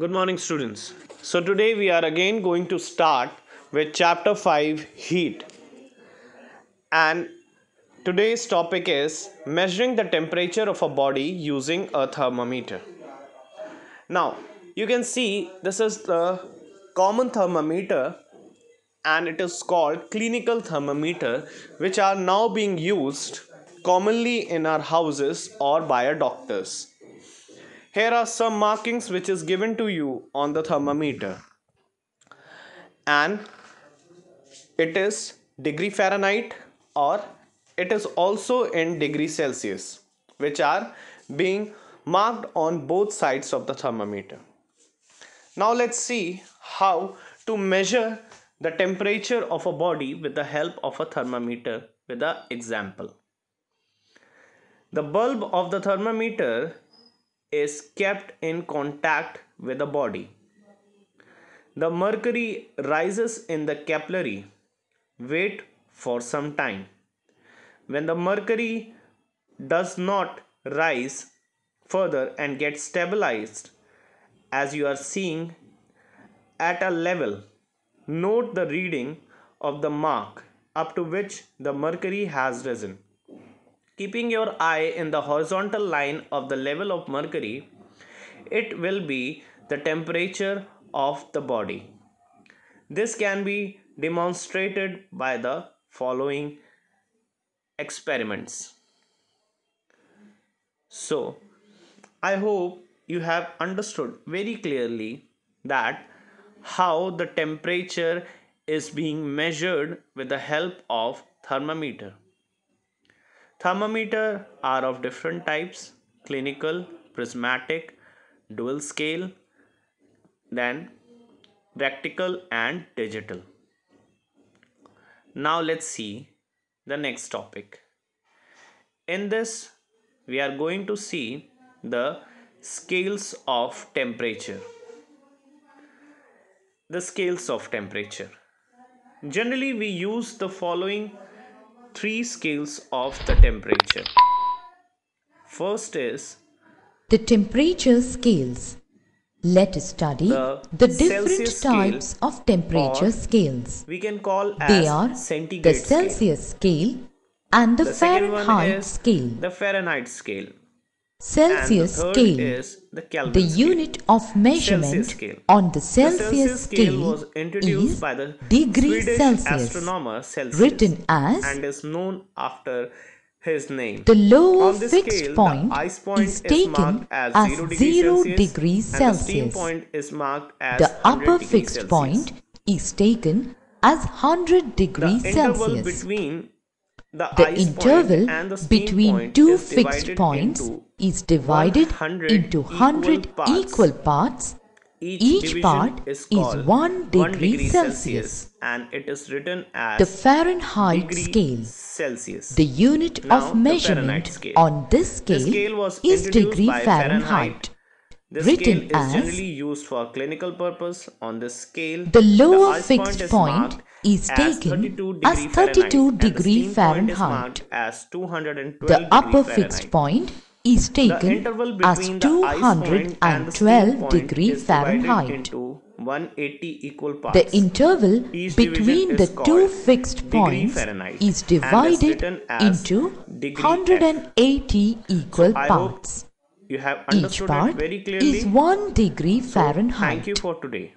Good morning, students. So, today we are again going to start with chapter 5 heat. And today's topic is measuring the temperature of a body using a thermometer. Now, you can see this is the common thermometer and it is called clinical thermometer, which are now being used commonly in our houses or by our doctors here are some markings which is given to you on the thermometer. And it is degree Fahrenheit or it is also in degree Celsius which are being marked on both sides of the thermometer. Now let's see how to measure the temperature of a body with the help of a thermometer with an example. The bulb of the thermometer is kept in contact with the body. The mercury rises in the capillary. Wait for some time. When the mercury does not rise further and gets stabilized, as you are seeing at a level, note the reading of the mark up to which the mercury has risen keeping your eye in the horizontal line of the level of mercury, it will be the temperature of the body. This can be demonstrated by the following experiments. So, I hope you have understood very clearly that how the temperature is being measured with the help of thermometer. Thermometer are of different types clinical, prismatic, dual scale, then practical and digital. Now let's see the next topic. In this we are going to see the scales of temperature. The scales of temperature. Generally we use the following three scales of the temperature. First is the temperature scales. Let us study the, the different Celsius types of temperature scales. We can call they are the Celsius scale, scale and the, the Fahrenheit scale. The Fahrenheit scale. Celsius the scale is the, Kelvin the scale. unit of measurement on the Celsius, Celsius scale, is by the degree Swedish Celsius, astronomer Celsius written as and is known after his name. The low fixed scale, point, point, is taken is as 0 degrees, degrees Celsius. The, the upper fixed Celsius. point is taken as 100 degrees the Celsius. The, the interval the between two fixed points is divided 100 into 100 equal, equal parts. Each, Each part is, is 1 degree, 1 degree Celsius. Celsius and it is written as the Fahrenheit scale. Celsius. The unit now, of measurement on this scale, scale is degree Fahrenheit. Fahrenheit. This written as generally used for clinical purpose on this scale. The lower the fixed point is taken 32 as 32 degree Fahrenheit. the upper fixed point is taken as 212 degree Fahrenheit. The interval between the two fixed points is divided into 180 equal parts. Each part is 1 degree Fahrenheit. Thank you for today.